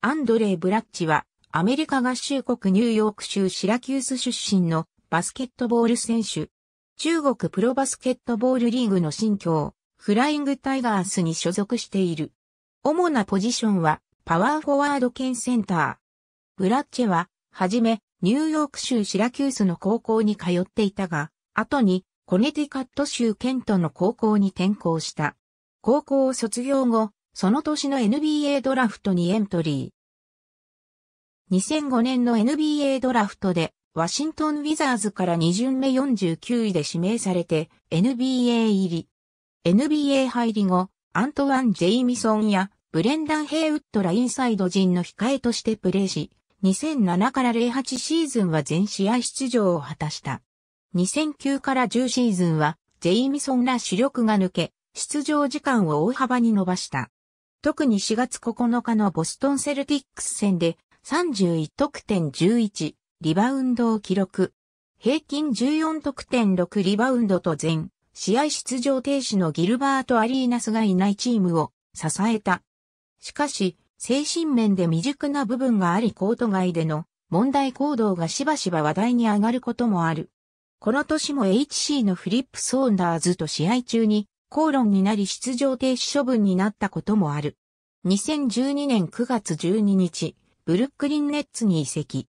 アンドレイ・ブラッチは、アメリカ合衆国ニューヨーク州シラキュース出身のバスケットボール選手。中国プロバスケットボールリーグの新疆、フライングタイガースに所属している。主なポジションは、パワーフォワード兼センター。ブラッチェは、はじめ、ニューヨーク州シラキュースの高校に通っていたが、後に、コネティカット州ケントの高校に転校した。高校を卒業後、その年の NBA ドラフトにエントリー。2005年の NBA ドラフトで、ワシントン・ウィザーズから2巡目49位で指名されて、NBA 入り。NBA 入り後、アントワン・ジェイミソンや、ブレンダン・ヘイウッドラインサイド陣の控えとしてプレーし、2007から08シーズンは全試合出場を果たした。2009から10シーズンは、ジェイミソンら主力が抜け、出場時間を大幅に伸ばした。特に4月9日のボストンセルティックス戦で31得点11、リバウンドを記録。平均14得点6リバウンドと全、試合出場停止のギルバート・アリーナスがいないチームを支えた。しかし、精神面で未熟な部分がありコート外での問題行動がしばしば話題に上がることもある。この年も HC のフリップ・ソーンダーズと試合中に口論になり出場停止処分になったこともある。2012年9月12日、ブルックリンネッツに移籍。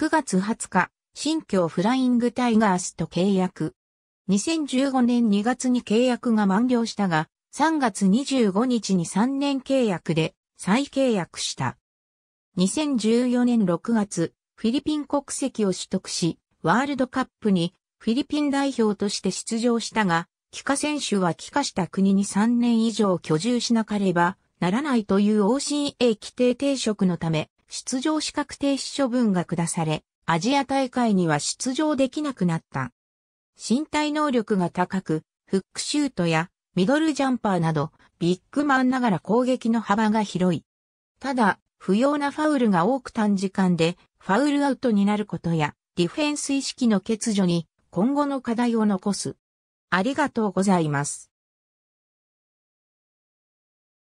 9月20日、新疆フライングタイガースと契約。2015年2月に契約が満了したが、3月25日に3年契約で再契約した。2014年6月、フィリピン国籍を取得し、ワールドカップにフィリピン代表として出場したが、帰化選手は帰化した国に3年以上居住しなければならないという OCA 規定定職のため、出場資格停止処分が下され、アジア大会には出場できなくなった。身体能力が高く、フックシュートやミドルジャンパーなど、ビッグマンながら攻撃の幅が広い。ただ、不要なファウルが多く短時間で、ファウルアウトになることや、ディフェンス意識の欠如に今後の課題を残す。ありがとうございます。